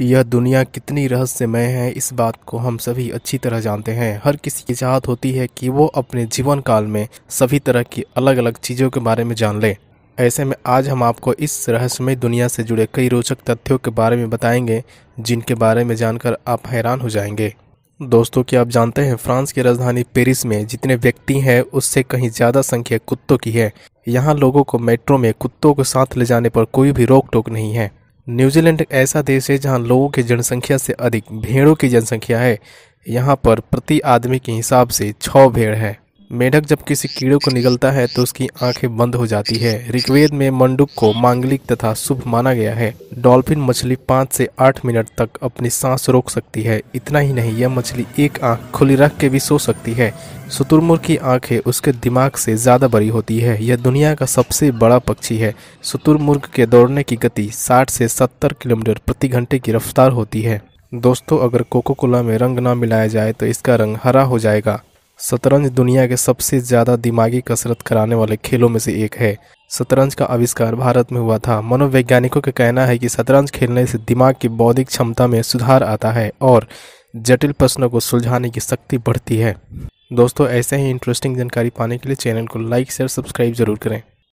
यह दुनिया कितनी रहस्यमय है इस बात को हम सभी अच्छी तरह जानते हैं हर किसी की चाहत होती है कि वो अपने जीवन काल में सभी तरह की अलग अलग चीज़ों के बारे में जान ले ऐसे में आज हम आपको इस रहस्यमय दुनिया से जुड़े कई रोचक तथ्यों के बारे में बताएंगे जिनके बारे में जानकर आप हैरान हो जाएंगे दोस्तों क्या आप जानते हैं फ्रांस की राजधानी पेरिस में जितने व्यक्ति हैं उससे कहीं ज़्यादा संख्या कुत्तों की है यहाँ लोगों को मेट्रो में कुत्तों को साथ ले जाने पर कोई भी रोक टोक नहीं है न्यूजीलैंड एक ऐसा देश है जहां लोगों की जनसंख्या से अधिक भेड़ों की जनसंख्या है यहां पर प्रति आदमी के हिसाब से छः भेड़ हैं मेढक जब किसी कीड़े को निगलता है तो उसकी आंखें बंद हो जाती है ऋग्वेद में मंडुक को मांगलिक तथा शुभ माना गया है डॉल्फिन मछली पाँच से आठ मिनट तक अपनी सांस रोक सकती है इतना ही नहीं यह मछली एक आंख खुली रख के भी सो सकती है शुतुरमुर्ग की आंखें उसके दिमाग से ज़्यादा बड़ी होती है यह दुनिया का सबसे बड़ा पक्षी है शुतुरमुर्ग के दौड़ने की गति साठ से सत्तर किलोमीटर प्रति घंटे की रफ्तार होती है दोस्तों अगर कोको कोला में रंग ना मिलाया जाए तो इसका रंग हरा हो जाएगा शतरंज दुनिया के सबसे ज़्यादा दिमागी कसरत कराने वाले खेलों में से एक है शतरंज का आविष्कार भारत में हुआ था मनोवैज्ञानिकों का कहना है कि शतरंज खेलने से दिमाग की बौद्धिक क्षमता में सुधार आता है और जटिल प्रश्नों को सुलझाने की शक्ति बढ़ती है दोस्तों ऐसे ही इंटरेस्टिंग जानकारी पाने के लिए चैनल को लाइक शेयर सब्सक्राइब जरूर करें